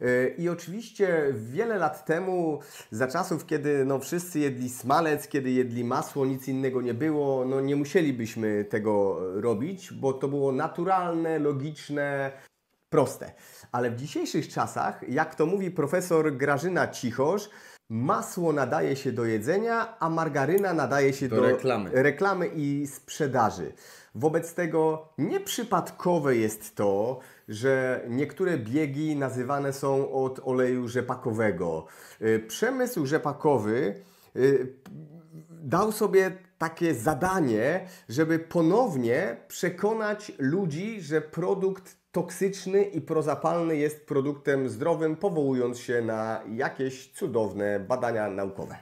E, I oczywiście wiele lat temu, za czasów, kiedy no, wszyscy jedli smalec, kiedy jedli masło, nic innego nie było, no nie musielibyśmy tego robić, bo to było naturalne, logiczne, proste. Ale w dzisiejszych czasach, jak to mówi profesor Grażyna Cichosz, masło nadaje się do jedzenia, a margaryna nadaje się do, do reklamy. reklamy i sprzedaży. Wobec tego nieprzypadkowe jest to, że niektóre biegi nazywane są od oleju rzepakowego. Y, przemysł rzepakowy y, dał sobie takie zadanie, żeby ponownie przekonać ludzi, że produkt toksyczny i prozapalny jest produktem zdrowym, powołując się na jakieś cudowne badania naukowe.